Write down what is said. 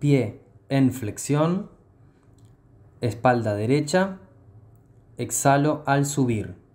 pie en flexión, espalda derecha, exhalo al subir.